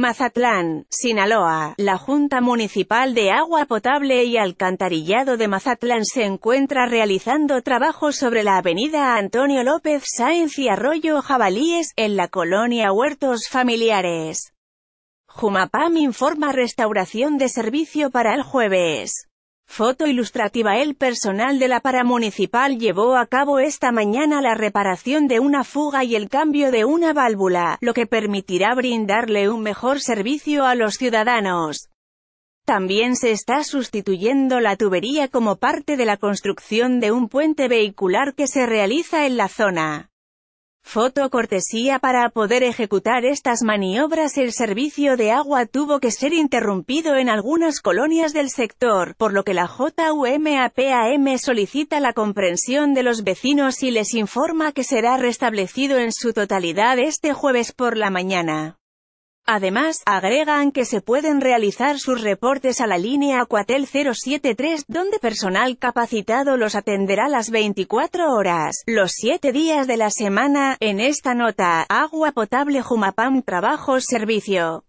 Mazatlán, Sinaloa. La Junta Municipal de Agua Potable y Alcantarillado de Mazatlán se encuentra realizando trabajos sobre la avenida Antonio López Sáenz y Arroyo Jabalíes, en la colonia Huertos Familiares. Jumapam informa restauración de servicio para el jueves. Foto ilustrativa El personal de la paramunicipal llevó a cabo esta mañana la reparación de una fuga y el cambio de una válvula, lo que permitirá brindarle un mejor servicio a los ciudadanos. También se está sustituyendo la tubería como parte de la construcción de un puente vehicular que se realiza en la zona. Foto cortesía Para poder ejecutar estas maniobras el servicio de agua tuvo que ser interrumpido en algunas colonias del sector, por lo que la JUMAPAM solicita la comprensión de los vecinos y les informa que será restablecido en su totalidad este jueves por la mañana. Además, agregan que se pueden realizar sus reportes a la línea Acuatel 073, donde personal capacitado los atenderá las 24 horas, los 7 días de la semana. En esta nota, agua potable Jumapam Trabajos Servicio.